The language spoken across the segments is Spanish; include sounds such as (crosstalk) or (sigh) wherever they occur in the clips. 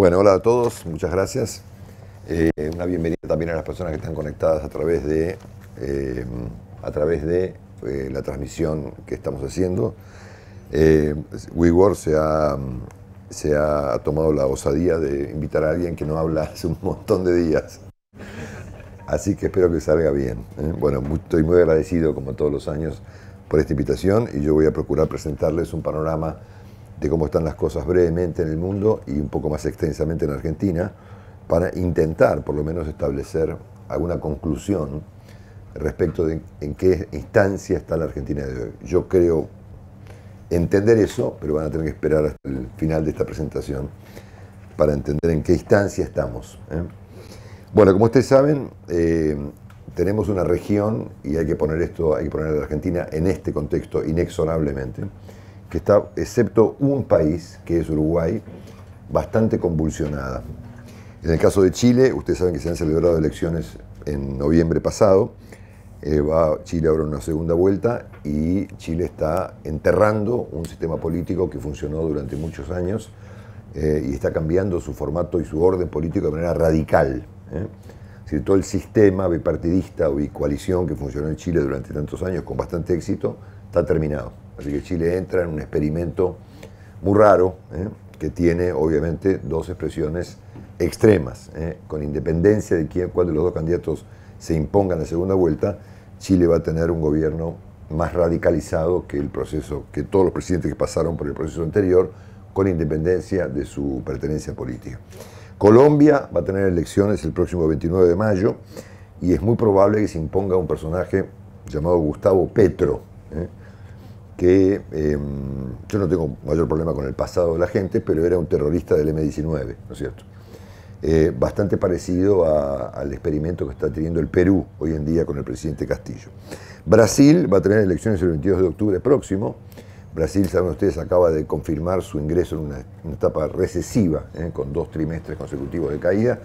Bueno, hola a todos, muchas gracias. Eh, una bienvenida también a las personas que están conectadas a través de, eh, a través de eh, la transmisión que estamos haciendo. WeWork se ha, se ha tomado la osadía de invitar a alguien que no habla hace un montón de días. Así que espero que salga bien. Bueno, estoy muy agradecido, como todos los años, por esta invitación y yo voy a procurar presentarles un panorama de cómo están las cosas brevemente en el mundo y un poco más extensamente en Argentina, para intentar por lo menos establecer alguna conclusión respecto de en qué instancia está la Argentina de hoy. Yo creo entender eso, pero van a tener que esperar hasta el final de esta presentación para entender en qué instancia estamos. ¿eh? Bueno, como ustedes saben, eh, tenemos una región, y hay que poner esto, hay que poner la Argentina en este contexto inexorablemente, que está, excepto un país, que es Uruguay, bastante convulsionada. En el caso de Chile, ustedes saben que se han celebrado elecciones en noviembre pasado, eh, va Chile ahora una segunda vuelta y Chile está enterrando un sistema político que funcionó durante muchos años eh, y está cambiando su formato y su orden político de manera radical. ¿eh? todo el sistema bipartidista o bicoalición que funcionó en Chile durante tantos años con bastante éxito está terminado. Así que Chile entra en un experimento muy raro, ¿eh? que tiene obviamente dos expresiones extremas. ¿eh? Con independencia de quién, cuál de los dos candidatos se imponga en la segunda vuelta, Chile va a tener un gobierno más radicalizado que el proceso, que todos los presidentes que pasaron por el proceso anterior, con independencia de su pertenencia política. Colombia va a tener elecciones el próximo 29 de mayo y es muy probable que se imponga un personaje llamado Gustavo Petro, ¿eh? que em, yo no tengo mayor problema con el pasado de la gente, pero era un terrorista del M-19, ¿no es cierto? Eh, bastante parecido al experimento que está teniendo el Perú hoy en día con el presidente Castillo. Brasil va a tener elecciones el 22 de octubre próximo. Brasil, saben ustedes, acaba de confirmar su ingreso en una, etapa recesiva, ¿eh? con dos trimestres consecutivos de caída.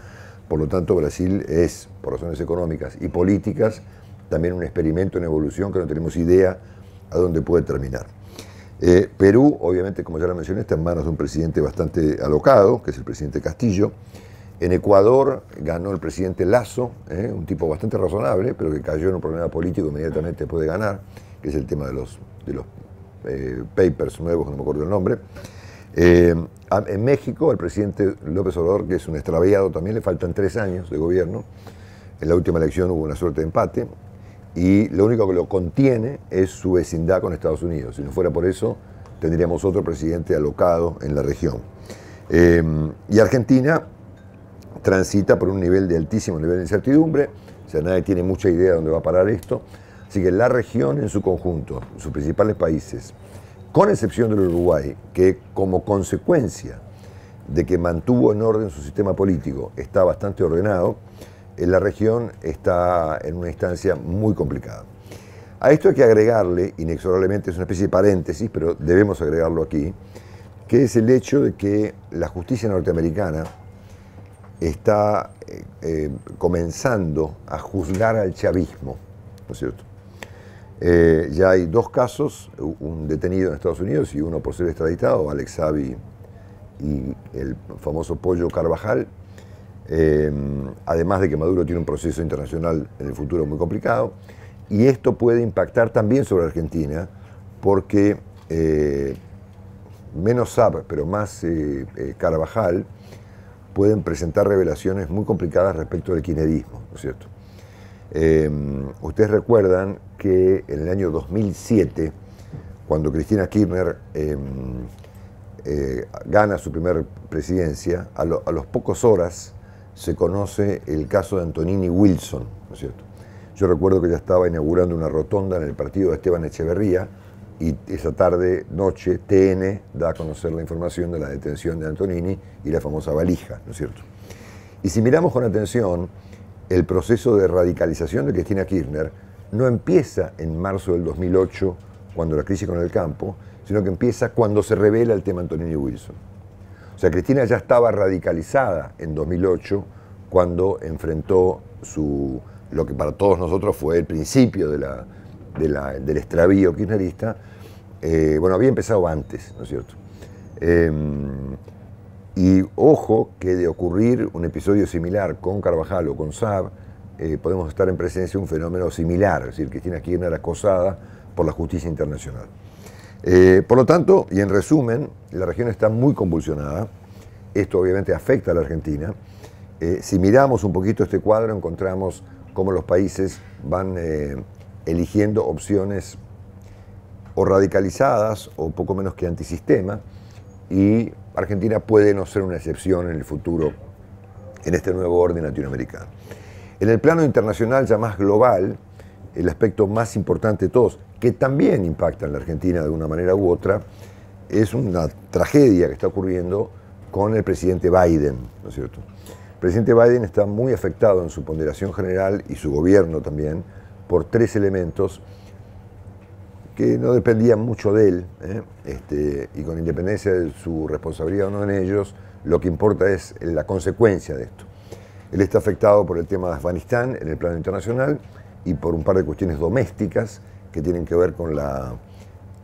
Por lo tanto, Brasil es, por razones económicas y políticas, también un experimento en evolución que no tenemos idea a dónde puede terminar. Eh, Perú, obviamente, como ya lo mencioné, está en manos de un presidente bastante alocado, que es el presidente Castillo. En Ecuador ganó el presidente Lazo, eh, un tipo bastante razonable, pero que cayó en un problema político inmediatamente después de ganar, que es el tema de los, de los eh, papers nuevos, no me acuerdo el nombre. en México, el presidente López Obrador, que es un extraviado, también le faltan tres años de gobierno. En la última elección hubo una suerte de empate y lo único que lo contiene es su vecindad con Estados Unidos. Si no fuera por eso, tendríamos otro presidente alocado en la región. Em, y Argentina transita por un nivel de altísimo nivel de incertidumbre, o sea, nadie tiene mucha idea de dónde va a parar esto. Así que la región en su conjunto, sus principales países, con excepción del Uruguay, que como consecuencia de que mantuvo en orden su sistema político, está bastante ordenado, la región está en una instancia muy complicada. A esto hay que agregarle, inexorablemente es una especie de paréntesis, pero debemos agregarlo aquí, que es el hecho de que la justicia norteamericana está eh, eh, comenzando a juzgar al chavismo, cierto? Eh, ya hay dos casos, un detenido en Estados Unidos y uno por ser extraditado, Alex Savi y el famoso Pollo Carvajal, Em, además de que Maduro tiene un proceso internacional en el futuro muy complicado, y esto puede impactar también sobre Argentina, porque eh, menos Saab, pero más eh, eh, Carvajal, pueden presentar revelaciones muy complicadas respecto del kirchnerismo, cierto? Em, ustedes recuerdan que en el año 2007, cuando Cristina Kirchner em, gana su primera presidencia, a, a los pocos horas se conoce el caso de Antonini Wilson, ¿no es cierto? Yo recuerdo que ya estaba inaugurando una rotonda en el partido de Esteban Echeverría y esa tarde, noche, TN da a conocer la información de la detención de Antonini y la famosa valija, ¿no es cierto? Y si miramos con atención, el proceso de radicalización de Cristina Kirchner no empieza en marzo del 2008, cuando la crisis con el campo, sino que empieza cuando se revela el tema Antonini Wilson. O sea, Cristina ya estaba radicalizada en 2008 cuando enfrentó su, lo que para todos nosotros fue el principio del extravío kirchnerista. Eh, bueno, había empezado antes, ¿no es cierto? Em, y ojo que de ocurrir un episodio similar con Carvajal o con Saab, eh, podemos estar en presencia de un fenómeno similar, es decir, Cristina Kirchner acosada por la justicia internacional. Eh, por lo tanto, y en resumen, la región está muy convulsionada. Esto obviamente afecta a la Argentina. Eh, si miramos un poquito este cuadro, encontramos cómo los países van eh, eligiendo opciones o radicalizadas o poco menos que antisistema. Y Argentina puede no ser una excepción en el futuro en este nuevo orden latinoamericano. En el plano internacional ya más global, el aspecto más importante de todos, que también impacta en la Argentina de una manera u otra, es una tragedia que está ocurriendo con el presidente Biden, ¿no es cierto? El presidente Biden está muy afectado en su ponderación general y su gobierno también por tres elementos que no dependían mucho de él, ¿eh? este, y con independencia de su responsabilidad o no en ellos, lo que importa es la consecuencia de esto. Él está afectado por el tema de Afganistán en el plano internacional, y por un par de cuestiones domésticas que tienen que ver con la,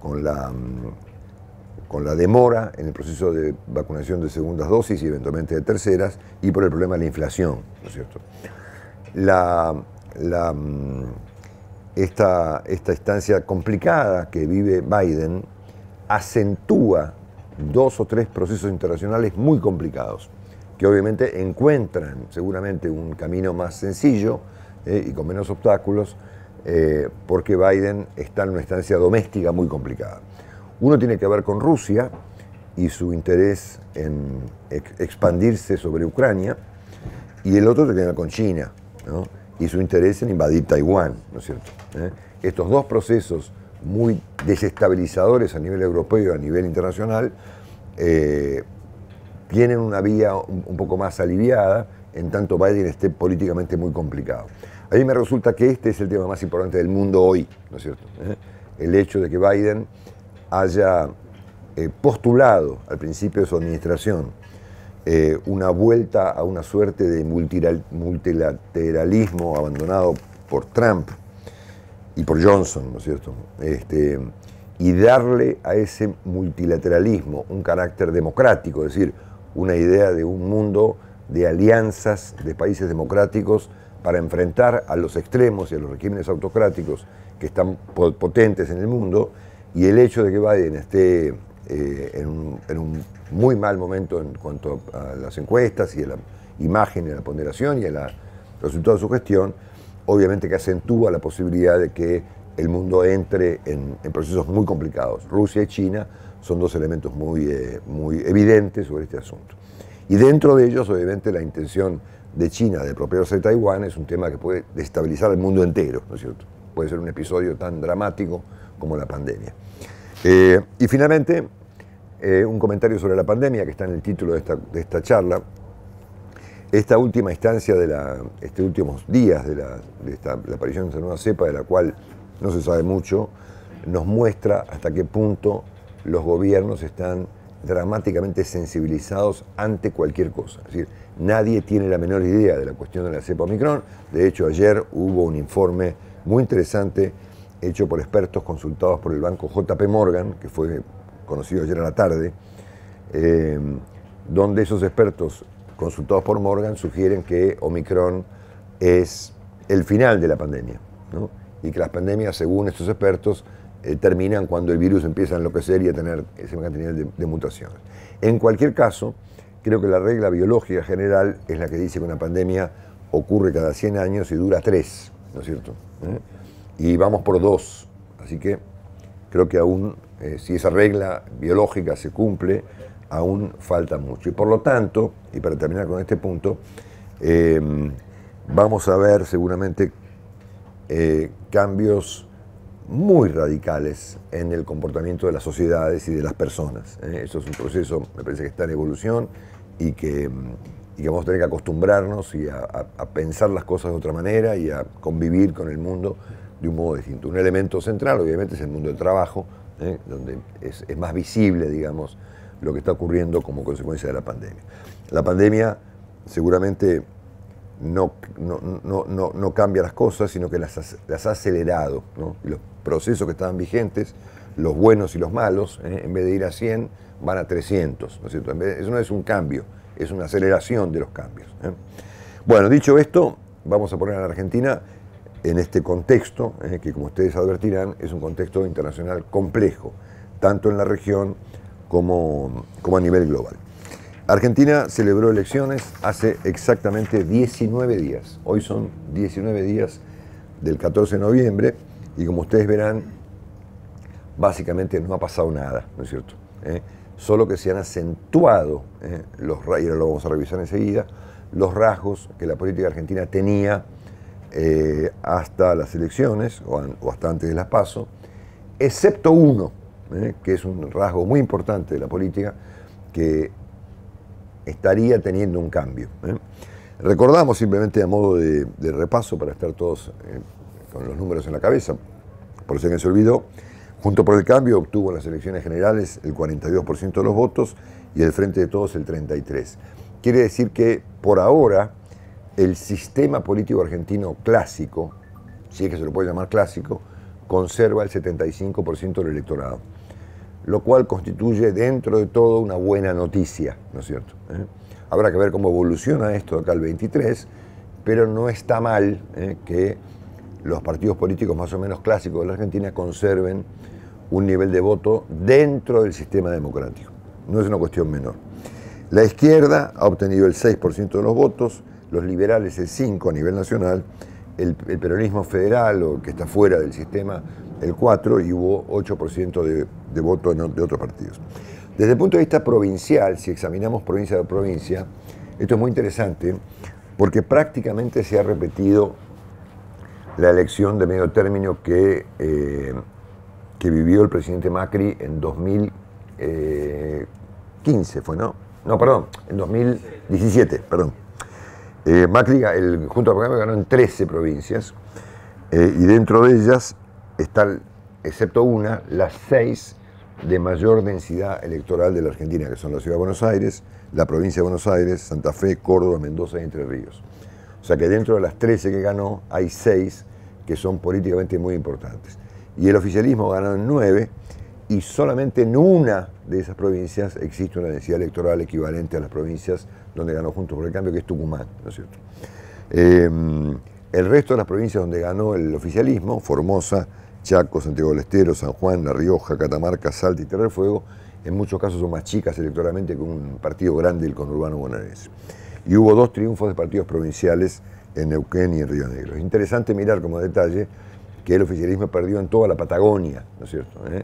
con la, mm, con la demora en el proceso de vacunación de segundas dosis y eventualmente de terceras, y por el problema de la inflación, ¿no es cierto? La, la, mm, esta, esta instancia complicada que vive Biden acentúa dos o tres procesos internacionales muy complicados, que obviamente encuentran seguramente un camino más sencillo, eh, y con menos obstáculos, eh, porque Biden está en una estancia doméstica muy complicada. Uno tiene que ver con Rusia y su interés en expandirse sobre Ucrania, y el otro tiene que ver con China y su interés en invadir Taiwán, ¿no cierto? ¿Eh? Estos dos procesos muy desestabilizadores a nivel europeo, y a nivel internacional, tienen una vía un poco más aliviada, en tanto Biden esté políticamente muy complicado. A mí me resulta que este es el tema más importante del mundo hoy, ¿no es cierto? ¿Eh? El hecho de que Biden haya eh, postulado al principio de su administración eh, una vuelta a una suerte de multilateralismo abandonado por Trump y por Johnson, ¿no es cierto? Este, y darle a ese multilateralismo un carácter democrático, es decir, una idea de un mundo de alianzas de países democráticos para enfrentar a los extremos y a los regímenes autocráticos que están potentes en el mundo, y el hecho de que Biden esté eh, en, un, en, un, muy mal momento en cuanto a, las encuestas y a la imagen y a la ponderación y a los resultados de su gestión, obviamente que acentúa la posibilidad de que el mundo entre en, procesos muy complicados. Rusia y China son dos elementos muy, eh, muy evidentes sobre este asunto. Y dentro de ellos, obviamente, la intención de China, de propiedad de Taiwán, es un tema que puede destabilizar al mundo entero, ¿no es cierto? Puede ser un episodio tan dramático como la pandemia. Eh, y finalmente, eh, un comentario sobre la pandemia que está en el título de esta, charla. Esta última instancia de la, estos últimos días de, la, aparición de esta nueva cepa, de la cual no se sabe mucho, nos muestra hasta qué punto los gobiernos están dramáticamente sensibilizados ante cualquier cosa. Es decir, Nadie tiene la menor idea de la cuestión de la cepa Omicron. De hecho, ayer hubo un informe muy interesante hecho por expertos consultados por el banco JP Morgan, que fue conocido ayer a la tarde, eh, donde esos expertos consultados por Morgan sugieren que Omicron es el final de la pandemia, y que las pandemias, según estos expertos, eh, terminan cuando el virus empieza a enloquecer y a tener ese cantidad de, de mutaciones. En cualquier caso, Creo que la regla biológica general es la que dice que una pandemia ocurre cada 100 años y dura 3, ¿no es cierto? ¿Eh? Y vamos por 2, así que creo que aún, eh, si esa regla biológica se cumple, aún falta mucho. Y por lo tanto, y para terminar con este punto, em, vamos a ver seguramente eh, cambios muy radicales en el comportamiento de las sociedades y de las personas. Eso es un proceso, me parece que está en evolución y que, y vamos a tener que acostumbrarnos y a, pensar las cosas de otra manera y a convivir con el mundo de un modo distinto. Un elemento central, obviamente, es el mundo del trabajo, ¿eh? donde es, más visible, digamos, lo que está ocurriendo como consecuencia de la pandemia. La pandemia seguramente no, cambia las cosas, sino que las, ha acelerado. los procesos que estaban vigentes, los buenos y los malos, ¿eh? en vez de ir a 100, van a 300, ¿no es cierto? Eso no es un cambio, es una aceleración de los cambios. ¿eh? Bueno, dicho esto, vamos a poner a la Argentina en este contexto, ¿eh? que como ustedes advertirán, es un contexto internacional complejo, tanto en la región como, a nivel global. Argentina celebró elecciones hace exactamente 19 días. Hoy son 19 días del 14 de noviembre y como ustedes verán, básicamente no ha pasado nada, ¿no es cierto? ¿Eh? solo que se han acentuado, ¿eh? y ahora lo vamos a revisar enseguida, los rasgos que la política argentina tenía eh, hasta las elecciones o, hasta antes de las PASO, excepto uno, ¿eh? que es un rasgo muy importante de la política, que estaría teniendo un cambio. Recordamos simplemente a modo de, de repaso para estar todos con los números en la cabeza, por si alguien se olvidó, Junto por el Cambio obtuvo en las elecciones generales el 42% de los votos y el Frente de Todos el 33%. Quiere decir que por ahora el sistema político argentino clásico, si es que se lo puede llamar clásico, conserva el 75% del electorado, lo cual constituye dentro de todo una buena noticia, ¿no es cierto? ¿Eh? Habrá que ver cómo evoluciona esto acá el 23, pero no está mal ¿eh? que los partidos políticos más o menos clásicos de la Argentina conserven un nivel de voto dentro del sistema democrático. No es una cuestión menor. La izquierda ha obtenido el 6% de los votos, los liberales el 5% a nivel nacional, el, peronismo federal, o que está fuera del sistema, el 4%, y hubo 8% de, de voto de otros partidos. Desde el punto de vista provincial, si examinamos provincia por provincia, esto es muy interesante porque prácticamente se ha repetido la elección de medio término que eh, que vivió el presidente Macri en 2015, ¿fue no? No, perdón, en 2017, perdón. Eh, Macri, el Junto al ganó en 13 provincias eh, y dentro de ellas están, excepto una, las seis de mayor densidad electoral de la Argentina, que son la Ciudad de Buenos Aires, la provincia de Buenos Aires, Santa Fe, Córdoba, Mendoza y Entre Ríos. O sea que dentro de las 13 que ganó hay seis que son políticamente muy importantes y el oficialismo ganó en nueve, y solamente en una de esas provincias existe una densidad electoral equivalente a las provincias donde ganó Juntos por el Cambio, que es Tucumán, ¿no es cierto? Em, el resto de las provincias donde ganó el oficialismo, Formosa, Chaco, Santiago del Estero, San Juan, La Rioja, Catamarca, Salta y Tierra del Fuego, en muchos casos son más chicas electoralmente que un partido grande, el conurbano bonaerense. Y hubo dos triunfos de partidos provinciales en Neuquén y en Río Negro. Es interesante mirar como detalle que el oficialismo perdió en toda la Patagonia, ¿no es cierto? ¿Eh?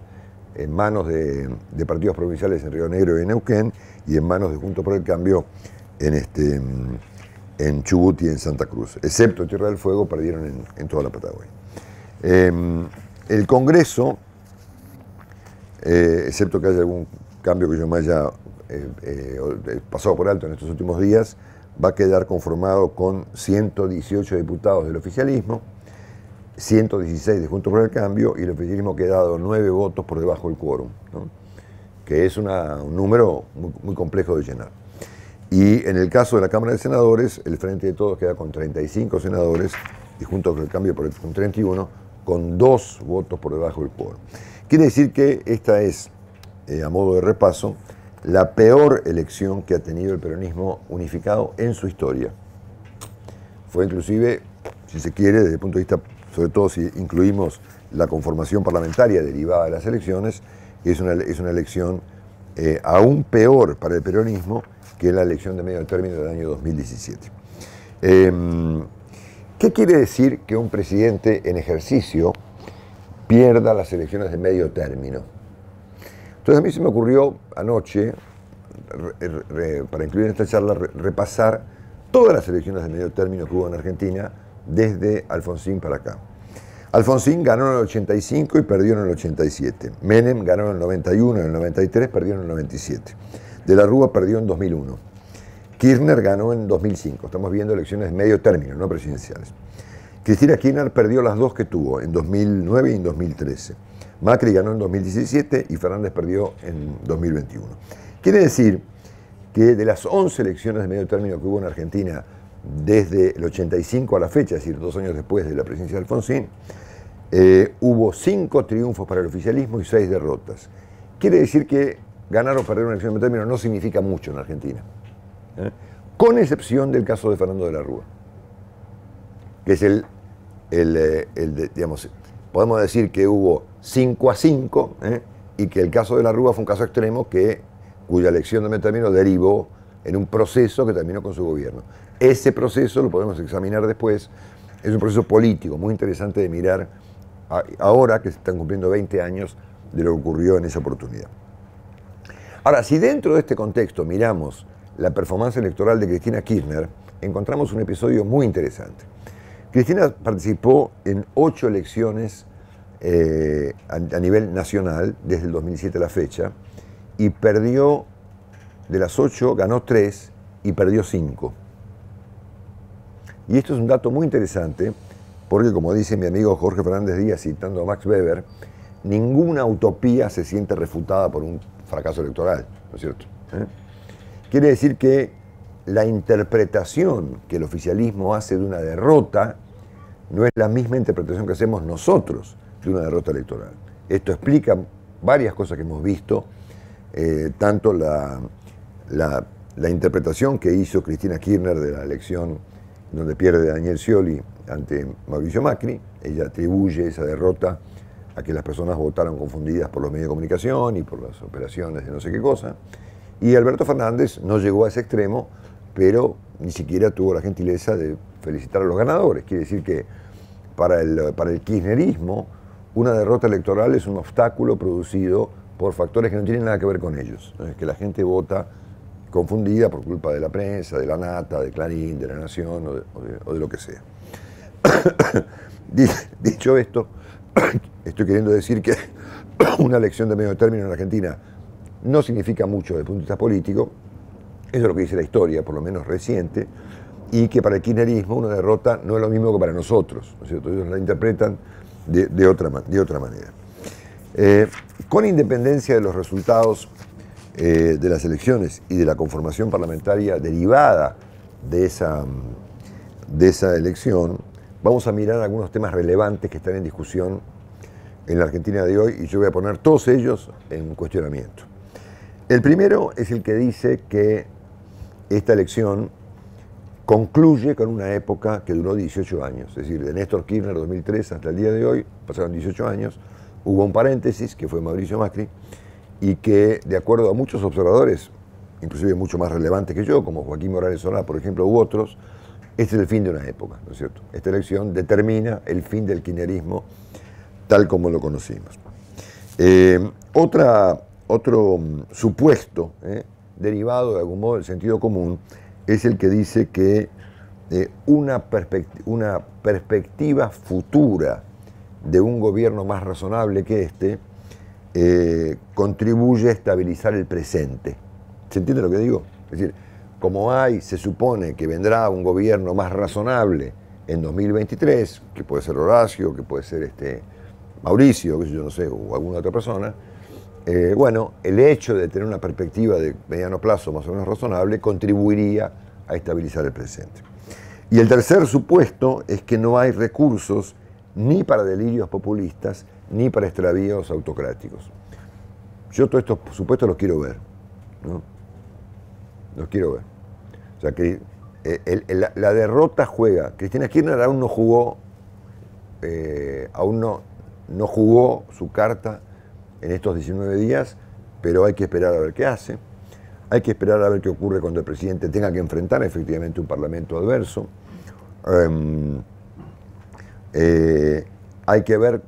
En manos de, partidos provinciales en Río Negro y en Neuquén y en manos de Junto por el Cambio en, este, en Chubut y en Santa Cruz. Excepto Tierra del Fuego, perdieron en, toda la Patagonia. Em, el Congreso, eh, excepto que haya algún cambio que yo me haya eh, pasado por alto en estos últimos días, va a quedar conformado con 118 diputados del oficialismo, 116 de Juntos por el Cambio y el oficialismo ha quedado nueve votos por debajo del quórum, que es un número muy, complejo de llenar. Y en el caso de la Cámara de Senadores, el Frente de Todos queda con 35 senadores y Juntos por el Cambio por con 31, con dos votos por debajo del quórum. Quiere decir que esta es, eh, a modo de repaso, la peor elección que ha tenido el peronismo unificado en su historia. Fue inclusive, si se quiere, desde el punto de vista sobre todo si incluimos la conformación parlamentaria derivada de las elecciones, es una, es una elección eh, aún peor para el peronismo que la elección de medio término del año 2017. Em, ¿Qué quiere decir que un presidente en ejercicio pierda las elecciones de medio término? Entonces a mí se me ocurrió anoche, para incluir en esta charla, repasar todas las elecciones de medio término que hubo en Argentina desde Alfonsín para acá. Alfonsín ganó en el 85 y perdió en el 87. Menem ganó en el 91, en el 93, perdió en el 97. De la Rúa perdió en 2001. Kirchner ganó en 2005. Estamos viendo elecciones de medio término, no presidenciales. Cristina Kirchner perdió las dos que tuvo, en 2009 y en 2013. Macri ganó en 2017 y Fernández perdió en 2021. Quiere decir que de las 11 elecciones de medio término que hubo en Argentina desde el 85 a la fecha, es decir, dos años después de la presidencia de Alfonsín, eh, hubo cinco triunfos para el oficialismo y seis derrotas. Quiere decir que ganar o perder una elección de término no significa mucho en Argentina, ¿eh? con excepción del caso de Fernando de la Rúa, que es el, eh, digamos, podemos decir que hubo 5 a 5 y que el caso de la Rúa fue un caso extremo cuya elección de término derivó en un proceso que terminó con su gobierno. Ese proceso lo podemos examinar después. Es un proceso político muy interesante de mirar ahora que se están cumpliendo 20 años de lo que ocurrió en esa oportunidad. Ahora, si dentro de este contexto miramos la performance electoral de Cristina Kirchner, encontramos un episodio muy interesante. Cristina participó en ocho elecciones eh, a, a nivel nacional desde el 2007 a la fecha y perdió, de las ocho ganó tres y perdió cinco. Y esto es un dato muy interesante, porque como dice mi amigo Jorge Fernández Díaz, citando a Max Weber, ninguna utopía se siente refutada por un fracaso electoral, ¿no es cierto? ¿Eh? Quiere decir que la interpretación que el oficialismo hace de una derrota no es la misma interpretación que hacemos nosotros de una derrota electoral. Esto explica varias cosas que hemos visto, eh, tanto la, la, la, interpretación que hizo Cristina Kirchner de la elección donde pierde Daniel Scioli ante Mauricio Macri. Ella atribuye esa derrota a que las personas votaron confundidas por los medios de comunicación y por las operaciones de no sé qué cosa. Y Alberto Fernández no llegó a ese extremo, pero ni siquiera tuvo la gentileza de felicitar a los ganadores. Quiere decir que para el, para el kirchnerismo, una derrota electoral es un obstáculo producido por factores que no tienen nada que ver con ellos. Es que la gente vota confundida por culpa de la prensa, de la nata, de Clarín, de la Nación o de, lo que sea. (coughs) Dicho esto, (coughs) estoy queriendo decir que (coughs) una elección de medio término en Argentina no significa mucho desde el punto de vista político, eso es lo que dice la historia, por lo menos reciente, y que para el kirchnerismo una derrota no es lo mismo que para nosotros, Ellos la interpretan de, otra, de otra manera. Eh, con independencia de los resultados eh, de las elecciones y de la conformación parlamentaria derivada de esa, de esa elección, vamos a mirar algunos temas relevantes que están en discusión en la Argentina de hoy y yo voy a poner todos ellos en cuestionamiento. El primero es el que dice que esta elección concluye con una época que duró 18 años, es decir, de Néstor Kirchner 2003 hasta el día de hoy, pasaron 18 años, hubo un paréntesis que fue Mauricio Macri, y que, de acuerdo a muchos observadores, inclusive mucho más relevantes que yo, como Joaquín Morales Solá, por ejemplo, u otros, este es el fin de una época, ¿no es cierto? Esta elección determina el fin del kirchnerismo tal como lo conocimos. Eh, otra, otro mm, supuesto, eh, derivado de algún modo del sentido común, es el que dice que eh, una, una perspectiva futura de un gobierno más razonable que este eh, contribuye a estabilizar el presente. ¿Se entiende lo que digo? Es decir, como hay, se supone que vendrá un gobierno más razonable en 2023, que puede ser Horacio, que puede ser este Mauricio, que yo no sé, o alguna otra persona, eh, bueno, el hecho de tener una perspectiva de mediano plazo más o menos razonable contribuiría a estabilizar el presente. Y el tercer supuesto es que no hay recursos ni para delirios populistas ni para extravíos autocráticos. Yo todos estos supuestos los quiero ver, ¿no? Los quiero ver. O sea que eh, la, derrota juega. Cristina Kirchner aún no jugó, eh, aún no, no jugó su carta en estos 19 días, pero hay que esperar a ver qué hace. Hay que esperar a ver qué ocurre cuando el presidente tenga que enfrentar efectivamente un parlamento adverso. Em, eh, hay que ver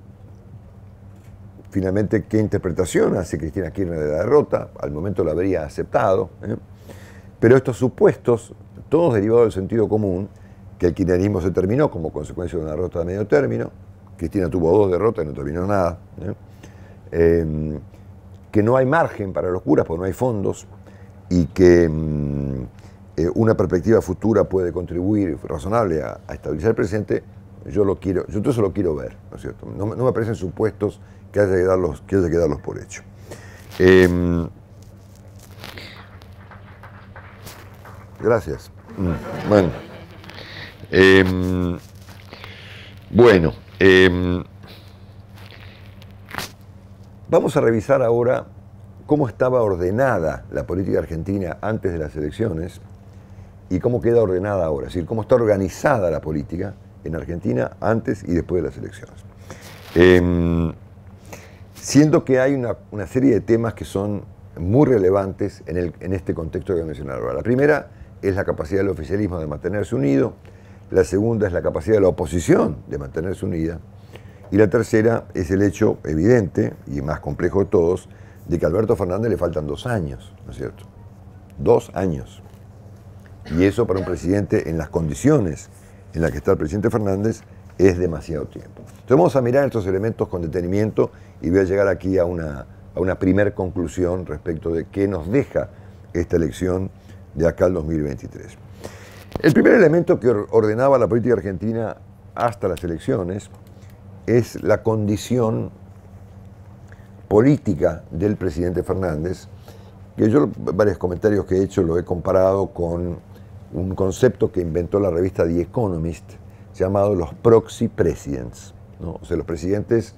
finalmente qué interpretación hace Cristina Kirchner de la derrota, al momento la habría aceptado, ¿eh? pero estos supuestos, todos derivados del sentido común, que el kirchnerismo se terminó como consecuencia de una derrota de medio término, Cristina tuvo dos derrotas y no terminó nada, ¿eh? em, que no hay margen para los curas porque no hay fondos y que mm, eh, una perspectiva futura puede contribuir razonable a, a estabilizar el presente, yo lo quiero, yo todo eso lo quiero ver, ¿no es cierto? No, me parecen supuestos que haya que darlos, por hecho. Em, gracias. Mm, bueno. Em, bueno. Em, vamos a revisar ahora cómo estaba ordenada la política argentina antes de las elecciones y cómo queda ordenada ahora, es decir, cómo está organizada la política en Argentina antes y después de las elecciones. Em, siendo que hay una, serie de temas que son muy relevantes en, este contexto que voy La primera es la capacidad del oficialismo de mantenerse unido, la segunda es la capacidad de la oposición de mantenerse unida, y la tercera es el hecho evidente y más complejo de todos, de que a Alberto Fernández le faltan dos años, ¿no es cierto? Dos años. Y eso para un presidente en las condiciones en la que está el presidente Fernández es demasiado tiempo. Entonces vamos a mirar estos elementos con detenimiento y voy a llegar aquí a una, a una primer conclusión respecto de qué nos deja esta elección de acá al 2023. El primer elemento que ordenaba la política argentina hasta las elecciones es la condición política del presidente Fernández, que yo varios comentarios que he hecho lo he comparado con un concepto que inventó la revista The Economist, llamado los proxy presidents, ¿no? o sea, los presidentes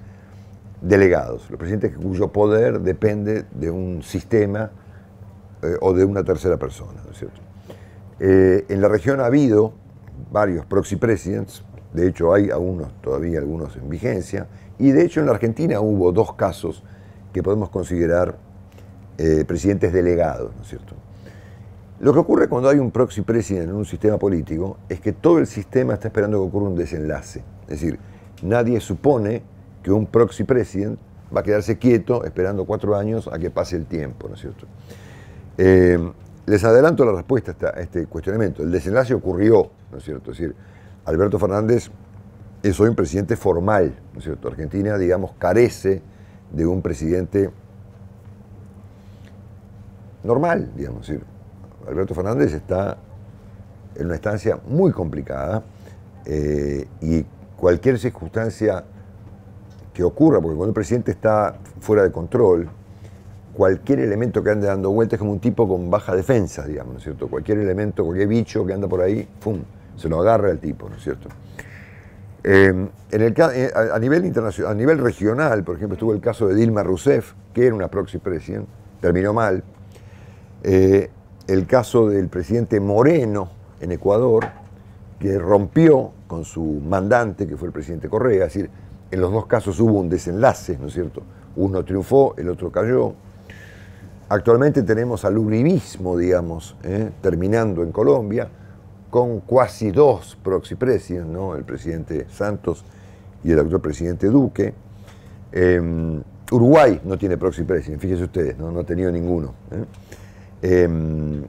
delegados, los presidentes cuyo poder depende de un sistema eh, o de una tercera persona. ¿no es cierto? Eh, en la región ha habido varios proxy presidents, de hecho hay algunos, todavía algunos en vigencia, y de hecho en la Argentina hubo dos casos que podemos considerar eh, presidentes delegados, ¿no es cierto? Lo que ocurre cuando hay un proxy president en un sistema político es que todo el sistema está esperando que ocurra un desenlace. Es decir, nadie supone que un proxy president va a quedarse quieto esperando cuatro años a que pase el tiempo, ¿no es cierto? Eh, les adelanto la respuesta a este cuestionamiento. El desenlace ocurrió, ¿no es cierto? Es decir, Alberto Fernández es hoy un presidente formal, ¿no es cierto? Argentina, digamos, carece de un presidente normal, digamos, Alberto Fernández está en una estancia muy complicada eh, y cualquier circunstancia que ocurra, porque cuando el presidente está fuera de control, cualquier elemento que ande dando vueltas es como un tipo con baja defensa, digamos, ¿no es cierto? Cualquier elemento, cualquier bicho que anda por ahí, ¡fum! Se lo agarra el tipo, ¿no es cierto? Em, en el, eh, a, nivel internacional, a nivel regional, por ejemplo, estuvo el caso de Dilma Rousseff, que era una proxy presidenta, terminó mal. Eh, el caso del presidente Moreno en Ecuador, que rompió con su mandante, que fue el presidente Correa, es decir, en los dos casos hubo un desenlace, ¿no es cierto? Uno triunfó, el otro cayó. Actualmente tenemos al digamos, ¿eh? terminando en Colombia, con casi dos proxipresis, ¿no? el presidente Santos y el actual presidente Duque. Em, Uruguay no tiene proxipresis, fíjense ustedes, no, ha tenido ninguno. ¿eh? Em,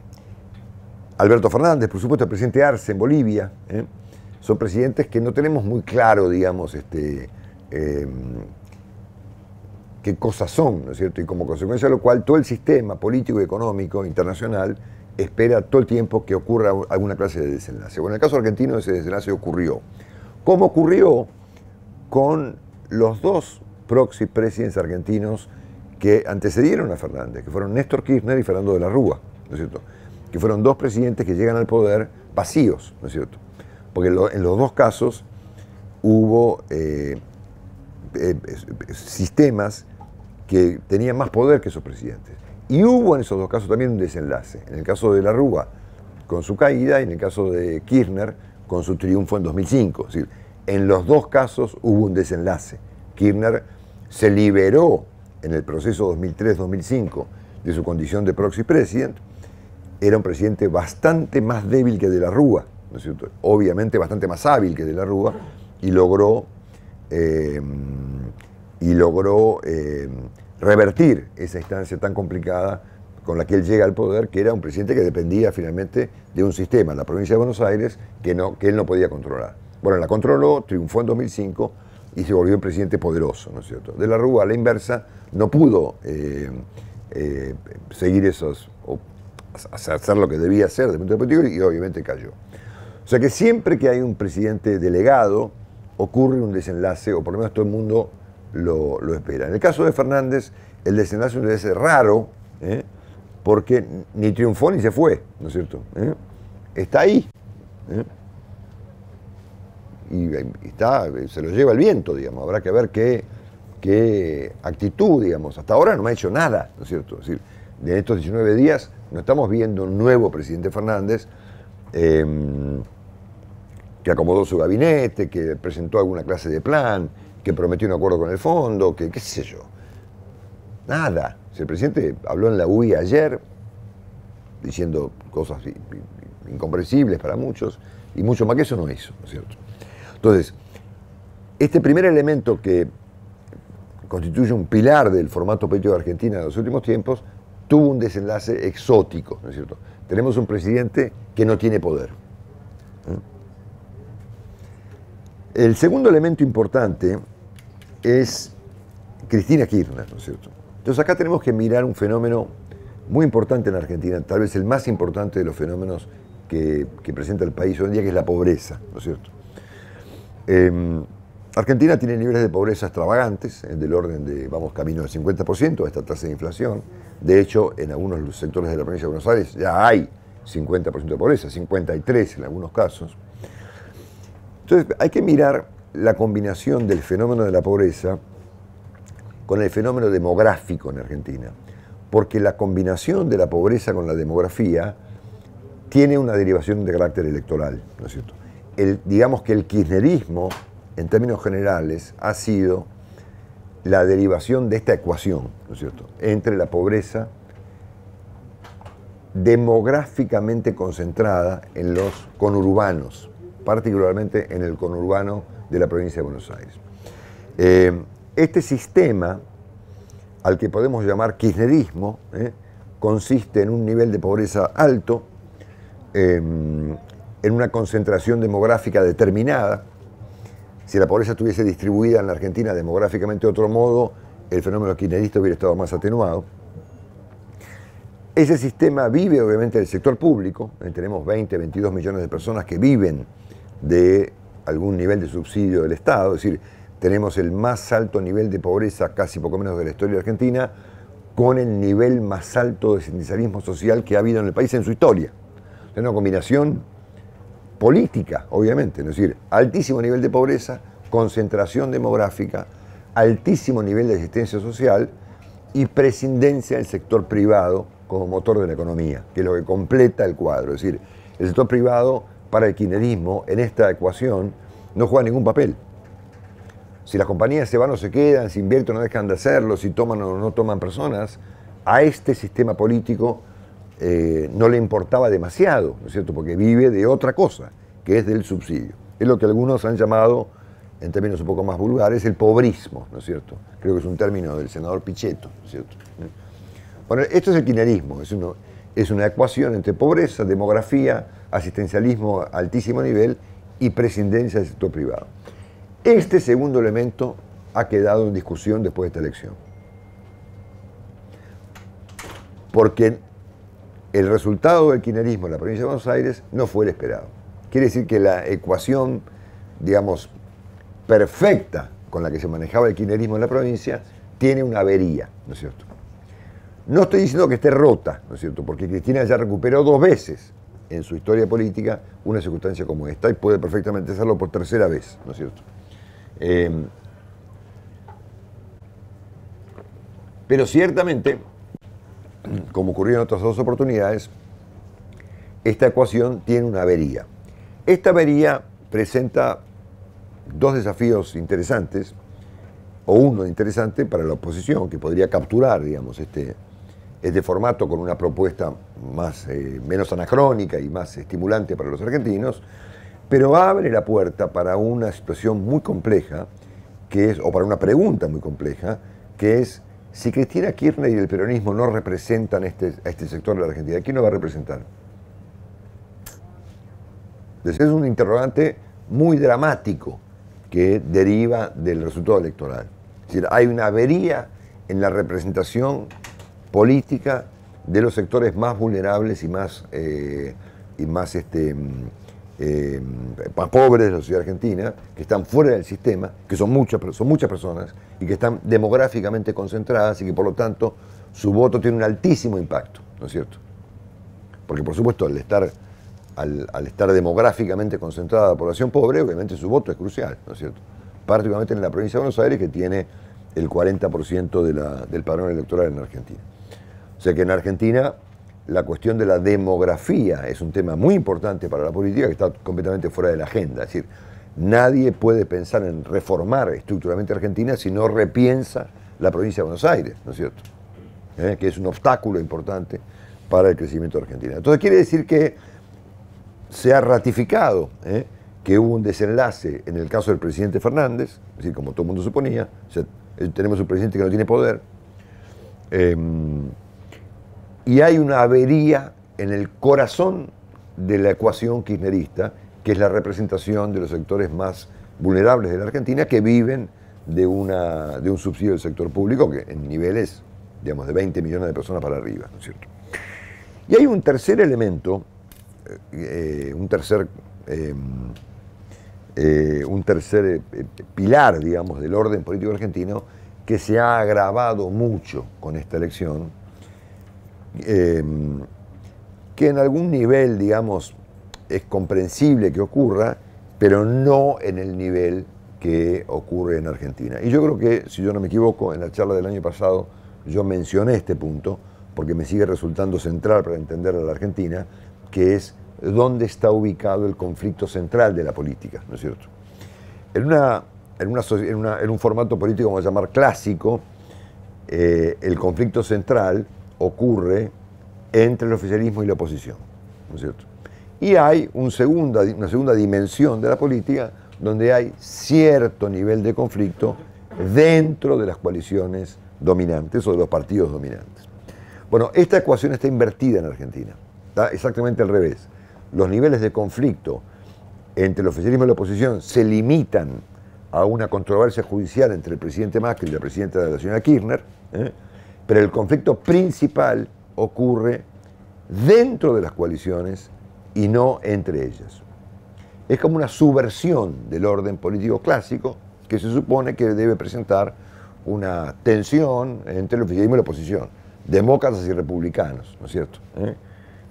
Alberto Fernández, por supuesto, el presidente Arce en Bolivia. ¿eh? Son presidentes que no tenemos muy claro, digamos, este, em, qué cosas son, ¿no es cierto? Y como consecuencia de lo cual todo el sistema político y económico internacional espera todo el tiempo que ocurra alguna clase de desenlace. Bueno, en el caso argentino ese desenlace ocurrió. ¿Cómo ocurrió con los dos proxy presidentes argentinos que antecedieron a Fernández, que fueron Néstor Kirchner y Fernando de la Rúa, ¿no es cierto? Que fueron dos presidentes que llegan al poder vacíos, ¿no es cierto? Porque en los dos casos hubo eh, eh, sistemas que tenían más poder que esos presidentes. Y hubo en esos dos casos también un desenlace. En el caso de la Rúa, con su caída, y en el caso de Kirchner, con su triunfo en 2005. decir, en los dos casos hubo un desenlace. Kirchner se liberó en el proceso 2003-2005 de su condición de proxy presidente era un presidente bastante más débil que de la Rúa, obviamente bastante más hábil que de la Rúa, y logró, eh, y logró eh, revertir esa instancia tan complicada con la que él llega al poder, que era un presidente que dependía finalmente de un sistema, la provincia de Buenos Aires, que, no, que él no podía controlar. Bueno, la controló, triunfó en 2005, y se volvió un presidente poderoso, ¿no es cierto? De la Rúa, a la inversa, no pudo eh, eh, seguir esos, o hacer lo que debía hacer de y obviamente cayó. O sea que siempre que hay un presidente delegado, ocurre un desenlace, o por lo menos todo el mundo lo, espera. En el caso de Fernández, el desenlace es raro, ¿eh? porque ni triunfó ni se fue, ¿no es cierto? Está ahí y está, se lo lleva el viento, digamos. Habrá que ver qué, qué actitud, digamos. Hasta ahora no ha hecho nada, ¿no es cierto? Es decir, de estos 19 días no estamos viendo un nuevo presidente Fernández em, que acomodó su gabinete, que presentó alguna clase de plan, que prometió un acuerdo con el fondo, que qué sé yo. Nada. el presidente habló en la UI ayer diciendo cosas incomprensibles para muchos, y mucho más que eso no hizo, ¿no es cierto? Entonces, este primer elemento que constituye un pilar del formato político de Argentina de los últimos tiempos tuvo un desenlace exótico, ¿no es cierto? Tenemos un presidente que no tiene poder. ¿Mm? El segundo elemento importante es Cristina Kirchner, ¿no es cierto? Entonces acá tenemos que mirar un fenómeno muy importante en Argentina, tal vez el más importante de los fenómenos que, que presenta el país hoy en día, que es la pobreza, ¿no es cierto? Em, Argentina tiene niveles de pobreza extravagantes, del orden de, vamos, camino del 50% a esta tasa de inflación. De hecho, en algunos sectores de la provincia de Buenos Aires ya hay 50% de pobreza, 53% en algunos casos. Entonces, hay que mirar la combinación del fenómeno de la pobreza con el fenómeno demográfico en Argentina, porque la combinación de la pobreza con la demografía tiene una derivación de carácter electoral, ¿no es cierto? digamos que el kirchnerismo, en términos generales, ha sido la derivación de esta ecuación, ¿no es cierto?, entre la pobreza demográficamente concentrada en los conurbanos, particularmente en el conurbano de la provincia de Buenos Aires. Eh, este sistema, al que podemos llamar kirchnerismo, eh, consiste en un nivel de pobreza alto, eh, en una concentración demográfica determinada. Si la pobreza estuviese distribuida en la Argentina demográficamente de otro modo, el fenómeno kirchnerista hubiera estado más atenuado. Ese sistema vive obviamente del sector público, eh, tenemos 20, 22 millones de personas que viven de algún nivel de subsidio del Estado, es decir, tenemos el más alto nivel de pobreza, casi poco menos de la historia de Argentina, con el nivel más alto de sindicalismo social que ha habido en el país en su historia. Es una combinación política, obviamente, es decir, altísimo nivel de pobreza, concentración demográfica, altísimo nivel de asistencia social y prescindencia del sector privado como motor de la economía, que es lo que completa el cuadro. Es decir, el sector privado para el kirchnerismo en esta ecuación no juega ningún papel. Si las compañías se van o se quedan, si invierten o no dejan de hacerlo, si toman o no toman personas, a este sistema político eh, no le importaba demasiado, ¿no es cierto? Porque vive de otra cosa, que es del subsidio. Es lo que algunos han llamado, en términos un poco más vulgares, el pobrismo, ¿no es cierto? Creo que es un término del senador Pichetto, cierto? Bueno, esto es el quinerismo, es, es una ecuación entre pobreza, demografía, asistencialismo a altísimo nivel y prescindencia del sector privado. Este segundo elemento ha quedado en discusión después de esta elección. Porque el resultado del quinerismo en la provincia de Buenos Aires no fue el esperado. Quiere decir que la ecuación, digamos, perfecta con la que se manejaba el quinerismo en la provincia, tiene una avería, ¿no es cierto? No estoy diciendo que esté rota, ¿no es cierto? Porque Cristina ya recuperó dos veces en su historia política una circunstancia como esta y puede perfectamente hacerlo por tercera vez, ¿no es cierto? Eh, pero ciertamente como ocurrió en otras dos oportunidades, esta ecuación tiene una avería. Esta avería presenta dos desafíos interesantes, o uno interesante para la oposición, que podría capturar, digamos, este, este formato con una propuesta más, eh, menos anacrónica y más estimulante para los argentinos, pero abre la puerta para una situación muy compleja, que es, o para una pregunta muy compleja, que es si Cristina Kirchner y el peronismo no representan este, a este sector de la Argentina, ¿quién lo va a representar? Es un interrogante muy dramático que deriva del resultado electoral. Es decir, hay una avería en la representación política de los sectores más vulnerables y más, eh, y más este, mm, eh, pobres de la sociedad argentina, que están fuera del sistema, que son muchas, son muchas personas y que están demográficamente concentradas y que por lo tanto su voto tiene un altísimo impacto, ¿no es cierto? Porque por supuesto al estar, al, estar demográficamente concentrada la población pobre, obviamente su voto es crucial, ¿no es cierto? Particularmente en la provincia de Buenos Aires que tiene el 40% de la, del padrón electoral en Argentina. O sea que en Argentina la cuestión de la demografía es un tema muy importante para la política que está completamente fuera de la agenda. Es decir, nadie puede pensar en reformar estructuralmente Argentina si no repiensa la provincia de Buenos Aires, ¿no es cierto? ¿Eh? Que es un obstáculo importante para el crecimiento de Argentina. Entonces quiere decir que se ha ratificado ¿eh? que hubo un desenlace en el caso del presidente Fernández, es decir, como todo el mundo suponía, tenemos un presidente que no tiene poder. Em, y hay una avería en el corazón de la ecuación kirchnerista, que es la representación de los sectores más vulnerables de la Argentina que viven de, un subsidio del sector público que en niveles, digamos, de 20 millones de personas para arriba, ¿no es cierto? Y hay un tercer elemento, eh, eh, un tercer, em, eh, un tercer pilar, digamos, del orden político argentino que se ha agravado mucho con esta elección, Em, que en algún nivel, digamos, es comprensible que ocurra, pero no en el nivel que ocurre en Argentina. Y yo creo que, si yo no me equivoco, en la charla del año pasado yo mencioné este punto, porque me sigue resultando central para entender a la Argentina, que es dónde está ubicado el conflicto central de la política, ¿no es cierto? En, una, en, un formato político, vamos a llamar clásico, eh, el conflicto central ocurre entre el oficialismo y la oposición. cierto? Y hay una segunda dimensión de la política donde hay cierto nivel de conflicto dentro de las coaliciones dominantes o de los partidos dominantes. Bueno, esta ecuación está invertida en Argentina, está exactamente al revés. Los niveles de conflicto entre el oficialismo y la oposición se limitan a una controversia judicial entre el presidente Macri y la presidenta de la señora Kirchner, ¿eh? Pero el conflicto principal ocurre dentro de las coaliciones y no entre ellas. Es como una subversión del orden político clásico que se supone que debe presentar una tensión entre el oficialismo y la oposición, demócratas y republicanos, ¿no es cierto? ¿Eh?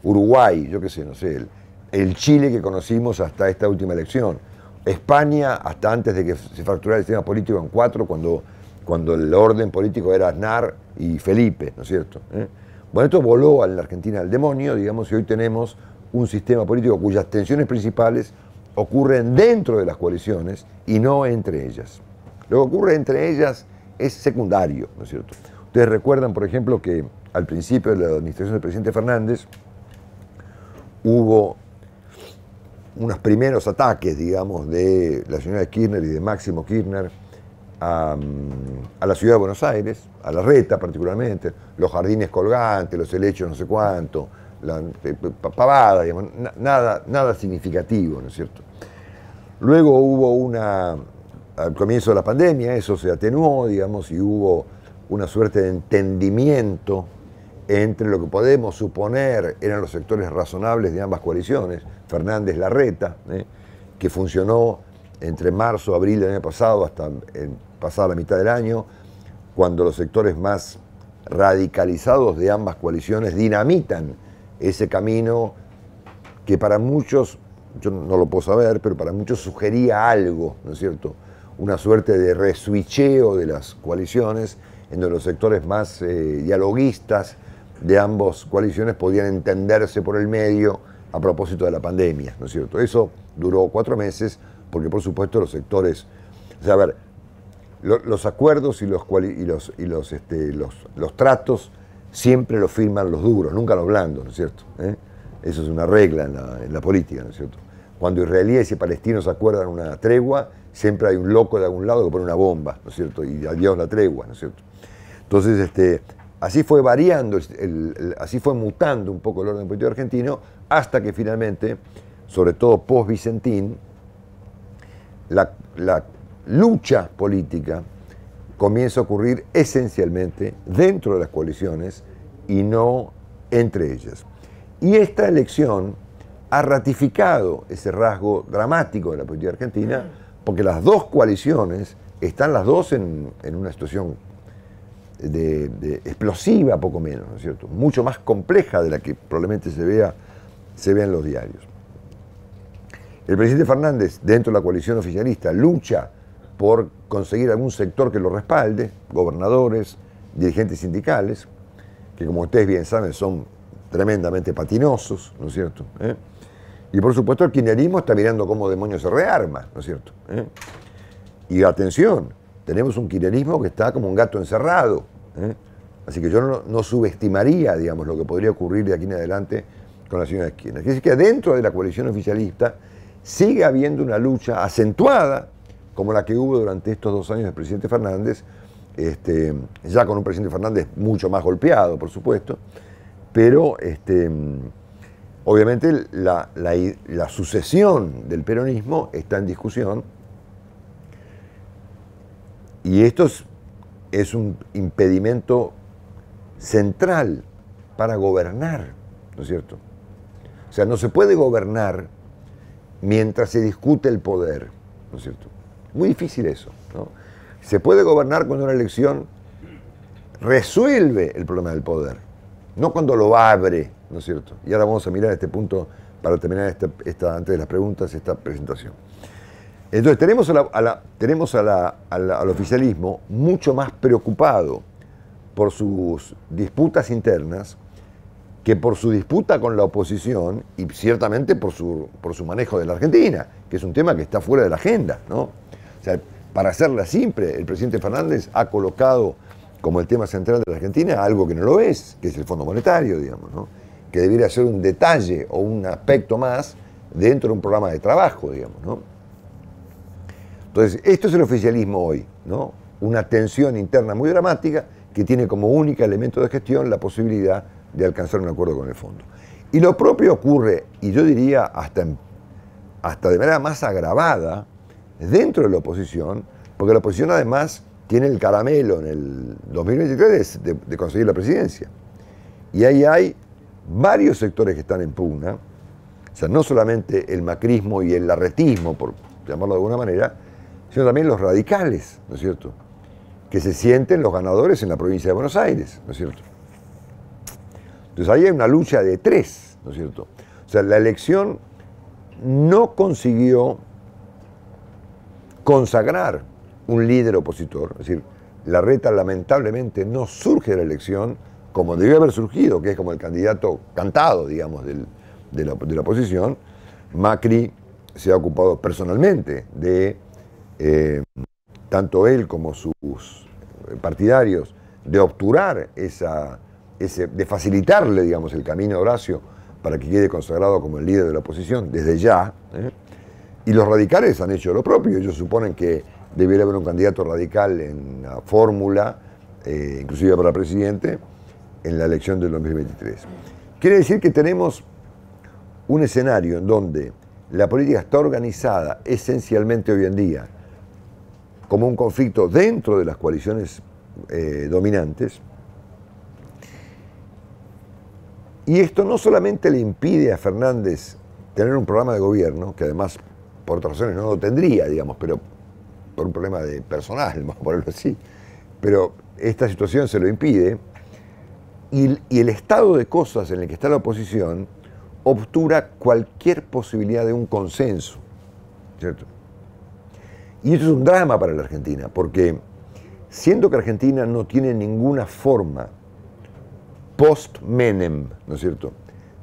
Uruguay, yo qué sé, no sé, el Chile que conocimos hasta esta última elección, España hasta antes de que se fracturara el sistema político en cuatro, cuando cuando el orden político era Aznar y Felipe, ¿no es cierto? ¿Eh? Bueno, esto voló a la Argentina al demonio, digamos, y hoy tenemos un sistema político cuyas tensiones principales ocurren dentro de las coaliciones y no entre ellas. Lo que ocurre entre ellas es secundario, ¿no es cierto? Ustedes recuerdan, por ejemplo, que al principio de la administración del presidente Fernández hubo unos primeros ataques, digamos, de la señora Kirchner y de Máximo Kirchner a, la ciudad de Buenos Aires, a la reta particularmente, los jardines colgantes, los helechos no sé cuánto, la pavada, nada, nada significativo, ¿no es cierto? Luego hubo una, al comienzo de la pandemia, eso se atenuó, digamos, y hubo una suerte de entendimiento entre lo que podemos suponer eran los sectores razonables de ambas coaliciones, Fernández Larreta, ¿eh? que funcionó entre marzo, abril del año pasado hasta pasada la mitad del año, cuando los sectores más radicalizados de ambas coaliciones dinamitan ese camino que para muchos, yo no lo puedo saber, pero para muchos sugería algo, ¿no es cierto? Una suerte de resuicheo de las coaliciones, en donde los sectores más eh, dialoguistas de ambas coaliciones podían entenderse por el medio a propósito de la pandemia, ¿no es cierto? Eso duró cuatro meses, porque por supuesto los sectores, o sea, a ver, los acuerdos y este, los, tratos siempre los firman los duros, nunca los blandos, ¿no es cierto? ¿Eh? Eso es una regla en la, política, ¿no es cierto? Cuando israelíes y palestinos acuerdan una tregua, siempre hay un loco de algún lado que pone una bomba, ¿no es cierto? Y adiós la tregua, ¿no es cierto? Entonces, este, así fue variando, así fue mutando un poco el orden político argentino, hasta que finalmente, sobre todo post-Vicentín, la lucha política comienza a ocurrir esencialmente dentro de las coaliciones y no entre ellas. Y esta elección ha ratificado ese rasgo dramático de la política argentina, porque las dos coaliciones están las dos en, una situación de, explosiva, poco menos, ¿no es cierto? Mucho más compleja de la que probablemente se vea, se vea en los diarios. El presidente Fernández, dentro de la coalición oficialista, lucha por conseguir algún sector que lo respalde, gobernadores, dirigentes sindicales, que como ustedes bien saben son tremendamente patinosos, ¿no es cierto? ¿Eh? Y por supuesto el kirchnerismo está mirando cómo demonios se rearma, ¿no es cierto? ¿Eh? Y atención, tenemos un kirchnerismo que está como un gato encerrado, ¿eh? así que yo no, subestimaría, digamos, lo que podría ocurrir de aquí en adelante con la señora Kirchner. Es decir que dentro de la coalición oficialista sigue habiendo una lucha acentuada como la que hubo durante estos dos años del presidente Fernández, este, ya con un presidente Fernández mucho más golpeado, por supuesto, pero este, obviamente la, sucesión del peronismo está en discusión y esto es un impedimento central para gobernar, ¿no es cierto? O sea, no se puede gobernar mientras se discute el poder, ¿no es cierto? Muy difícil eso. ¿no? Se puede gobernar cuando una elección resuelve el problema del poder, no cuando lo abre, ¿no es cierto? Y ahora vamos a mirar este punto para terminar esta, antes de las preguntas, esta presentación. Entonces tenemos, tenemos al oficialismo mucho más preocupado por sus disputas internas que por su disputa con la oposición y ciertamente por su, por su manejo de la Argentina, que es un tema que está fuera de la agenda, ¿no? para hacerla simple, el presidente Fernández ha colocado como el tema central de la Argentina algo que no lo es, que es el Fondo Monetario, digamos, que debiera ser un detalle o un aspecto más dentro de un programa de trabajo, digamos. ¿no? Entonces, esto es el oficialismo hoy, ¿no? una tensión interna muy dramática que tiene como único elemento de gestión la posibilidad de alcanzar un acuerdo con el fondo. Y lo propio ocurre, y yo diría hasta, hasta de manera más agravada, dentro de la oposición, porque la oposición además tiene el caramelo en el 2023 de, conseguir la presidencia. Y ahí hay varios sectores que están en pugna, o sea, no solamente el macrismo y el arretismo, por llamarlo de alguna manera, sino también los radicales, ¿no es cierto? Que se sienten los ganadores en la provincia de Buenos Aires, ¿no es cierto? Entonces ahí hay una lucha de tres, ¿no es cierto? O sea, la elección no consiguió consagrar un líder opositor. Es decir, la reta lamentablemente no surge de la elección como debió haber surgido, que es como el candidato cantado, digamos, de, la, oposición. Macri se ha ocupado personalmente de, eh, tanto él como sus eh, partidarios, de obturar esa, ese, de facilitarle, digamos, el camino a Horacio para que quede consagrado como el líder de la oposición desde ya. ¿eh? Y los radicales han hecho lo propio. Ellos suponen que debiera haber un candidato radical en la fórmula, eh, inclusive para presidente, en la elección del 2023. Quiere decir que tenemos un escenario en donde la política está organizada esencialmente hoy en día como un conflicto dentro de las coaliciones eh, dominantes. Y esto no solamente le impide a Fernández tener un programa de gobierno, que además por otras razones no lo tendría, digamos, pero por un problema de personal, (laughs) vamos a ponerlo así. Pero esta situación se lo impide y, el estado de cosas en el que está la oposición obtura cualquier posibilidad de un consenso, ¿cierto? Y eso es un drama para la Argentina, porque siendo que Argentina no tiene ninguna forma post-Menem, ¿no es cierto?,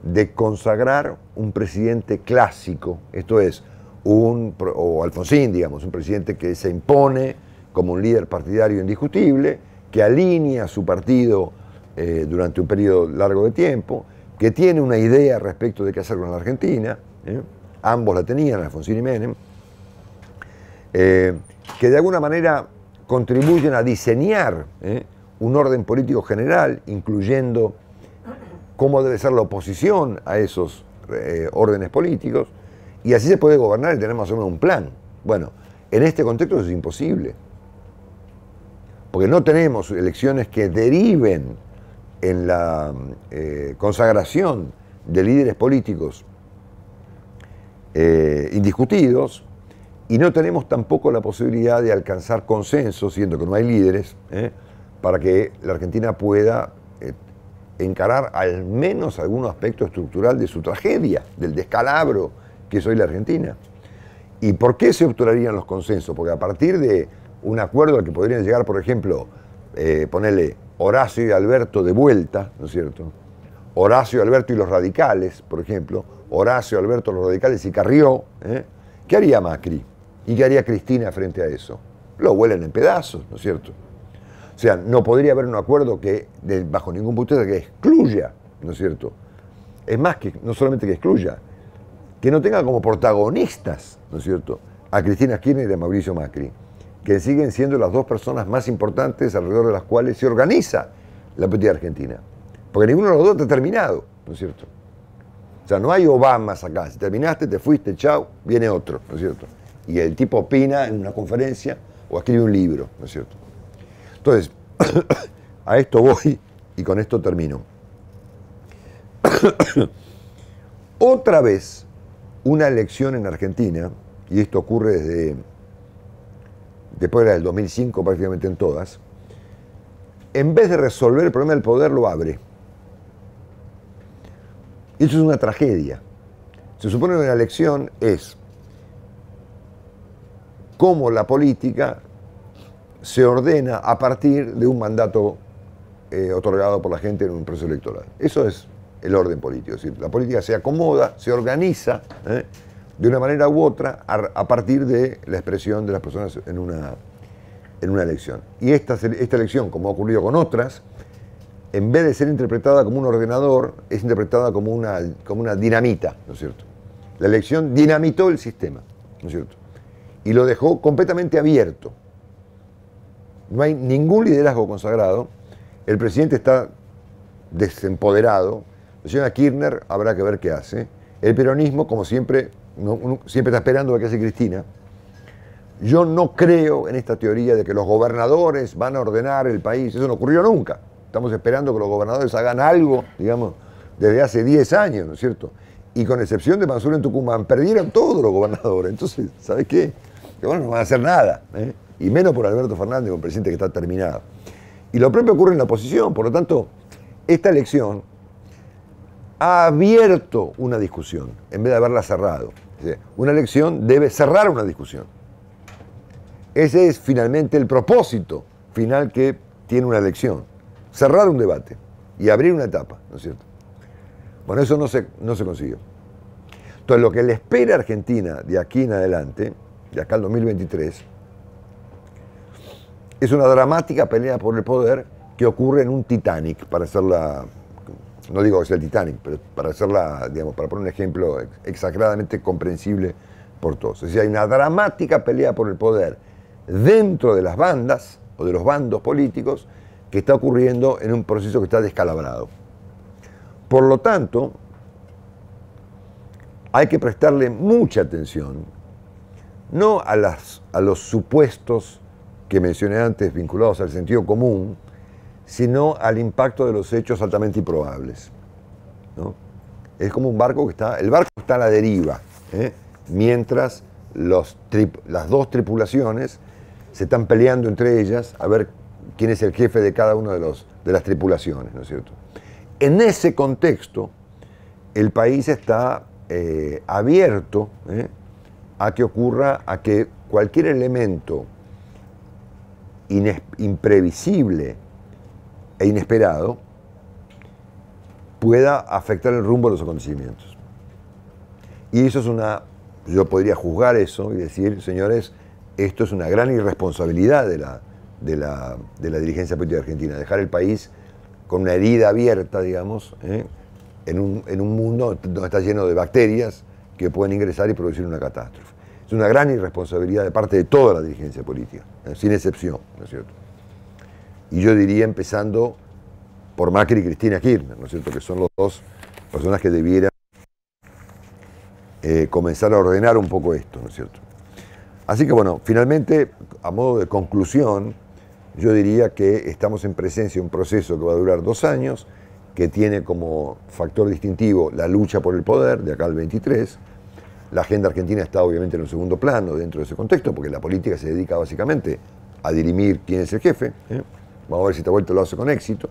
de consagrar un presidente clásico, esto es, un, o Alfonsín, digamos, un presidente que se impone como un líder partidario indiscutible, que alinea su partido eh, durante un periodo largo de tiempo, que tiene una idea respecto de qué hacer con la Argentina, ¿eh? ambos la tenían, Alfonsín y Menem, eh, que de alguna manera contribuyen a diseñar un orden político general, incluyendo cómo debe ser la oposición a esos órdenes políticos, y así se puede gobernar y tener más o menos un plan. Bueno, en este contexto es imposible. Porque no tenemos elecciones que deriven en la eh, consagración de líderes políticos eh, indiscutidos y no tenemos tampoco la posibilidad de alcanzar consenso, siendo que no hay líderes, eh, para que la Argentina pueda encarar al menos algún aspecto estructural de su tragedia, del descalabro que soy la Argentina. ¿Y por qué se obturarían los consensos? Porque a partir de un acuerdo al que podrían llegar, por ejemplo, eh, ponerle Horacio y Alberto de vuelta, ¿no es cierto? Horacio, Alberto y los radicales, por ejemplo, Horacio, Alberto, los radicales y Carrió, ¿eh? ¿qué haría Macri? ¿Y qué haría Cristina frente a eso? Lo huelen en pedazos, ¿no es cierto? O sea, no podría haber un acuerdo que, bajo ningún punto de vista, que excluya, ¿no es cierto? Es más que, no solamente que excluya, que no tenga como protagonistas, ¿no es cierto?, a Cristina Kirchner y a Mauricio Macri, que siguen siendo las dos personas más importantes alrededor de las cuales se organiza la política argentina. Porque ninguno de los dos está terminado, ¿no es cierto? O sea, no hay Obamas acá. Si terminaste, te fuiste, chao, viene otro, ¿no es cierto? Y el tipo opina en una conferencia o escribe un libro, ¿no es cierto? Entonces, (coughs) a esto voy y con esto termino. (coughs) Otra vez, una elección en Argentina, y esto ocurre desde después del 2005 prácticamente en todas, en vez de resolver el problema del poder lo abre. Y eso es una tragedia. Se supone que la elección es cómo la política se ordena a partir de un mandato eh, otorgado por la gente en un proceso electoral. Eso es el orden político. Es decir, la política se acomoda, se organiza ¿eh? de una manera u otra a, partir de la expresión de las personas en una, en una elección. Y esta, esta elección, como ha ocurrido con otras, en vez de ser interpretada como un ordenador, es interpretada como una, como una dinamita, ¿no es cierto? La elección dinamitó el sistema, ¿no es cierto? Y lo dejó completamente abierto. No hay ningún liderazgo consagrado, el presidente está desempoderado, la señora Kirchner habrá que ver qué hace. El peronismo, como siempre, siempre está esperando lo que hace Cristina. Yo no creo en esta teoría de que los gobernadores van a ordenar el país. Eso no ocurrió nunca. Estamos esperando que los gobernadores hagan algo, digamos, desde hace 10 años, ¿no es cierto? Y con excepción de Mansur en Tucumán, perdieron todos los gobernadores. Entonces, ¿sabes qué? Que bueno, no van a hacer nada. ¿eh? Y menos por Alberto Fernández, un presidente que está terminado. Y lo propio ocurre en la oposición. Por lo tanto, esta elección ha abierto una discusión en vez de haberla cerrado. Una elección debe cerrar una discusión. Ese es finalmente el propósito final que tiene una elección. Cerrar un debate y abrir una etapa, ¿no es cierto? Bueno, eso no se, no se consiguió. Entonces, lo que le espera a Argentina de aquí en adelante, de acá al 2023, es una dramática pelea por el poder que ocurre en un Titanic, para hacerla no digo que sea el Titanic, pero para hacerla, digamos, para poner un ejemplo exageradamente comprensible por todos. Es decir, hay una dramática pelea por el poder dentro de las bandas o de los bandos políticos que está ocurriendo en un proceso que está descalabrado. Por lo tanto, hay que prestarle mucha atención, no a, las, a los supuestos que mencioné antes vinculados al sentido común, sino al impacto de los hechos altamente improbables. Es como un barco que está, el barco está a la deriva, ¿eh? mientras las dos tripulaciones se están peleando entre ellas a ver quién es el jefe de cada una de, de las tripulaciones, ¿no es cierto? En ese contexto, el país está eh, abierto ¿eh? a que ocurra, a que cualquier elemento imprevisible, e inesperado pueda afectar el rumbo de los acontecimientos. Y eso es una, yo podría juzgar eso y decir, señores, esto es una gran irresponsabilidad de la, de la, de dirigencia política argentina, dejar el país con una herida abierta, digamos, ¿eh? en, un, en un mundo donde está lleno de bacterias que pueden ingresar y producir una catástrofe. Es una gran irresponsabilidad de parte de toda la dirigencia política, ¿eh? sin excepción, ¿no es cierto? y yo diría empezando por Macri y Cristina Kirchner, ¿no es cierto? Que son los dos personas que debieran eh, comenzar a ordenar un poco esto, ¿no es cierto? Así que bueno, finalmente, a modo de conclusión, yo diría que estamos en presencia de un proceso que va a durar dos años, que tiene como factor distintivo la lucha por el poder de acá al 23. La agenda argentina está obviamente en un segundo plano dentro de ese contexto, porque la política se dedica básicamente a dirimir quién es el jefe. ¿eh? Vamos a ver si esta vuelta lo hace con éxito.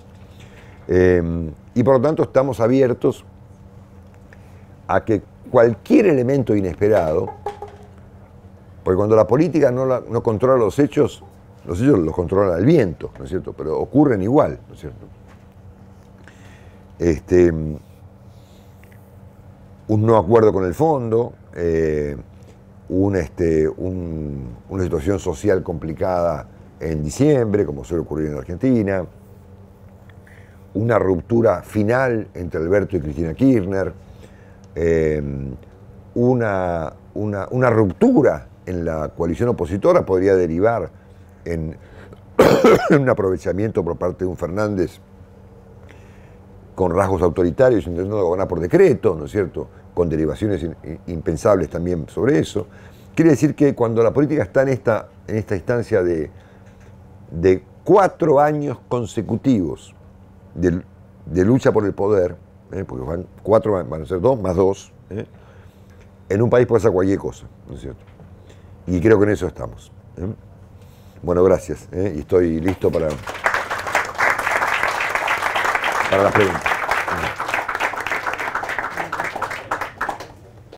Em, y por lo tanto estamos abiertos a que cualquier elemento inesperado, porque cuando la política no, controla los hechos, los hechos los controla el viento, ¿no es cierto? Pero ocurren igual, ¿no es cierto? Este, un no acuerdo con el fondo, eh, este, una situación social complicada en diciembre, como suele ocurrir en Argentina, una ruptura final entre Alberto y Cristina Kirchner, eh, una, una, ruptura en la coalición opositora podría derivar en, (coughs) un aprovechamiento por parte de un Fernández con rasgos autoritarios, intentando gobernar por decreto, ¿no es cierto?, con derivaciones impensables también sobre eso. Quiere decir que cuando la política está en esta, en esta instancia de, de cuatro años consecutivos de, lucha por el poder, ¿eh? porque van, cuatro, van a ser dos más dos, ¿eh? en un país puede ser cualquier cosa, ¿no es cierto? Y creo que en eso estamos. ¿eh? Bueno, gracias. Y estoy listo para, para las preguntas.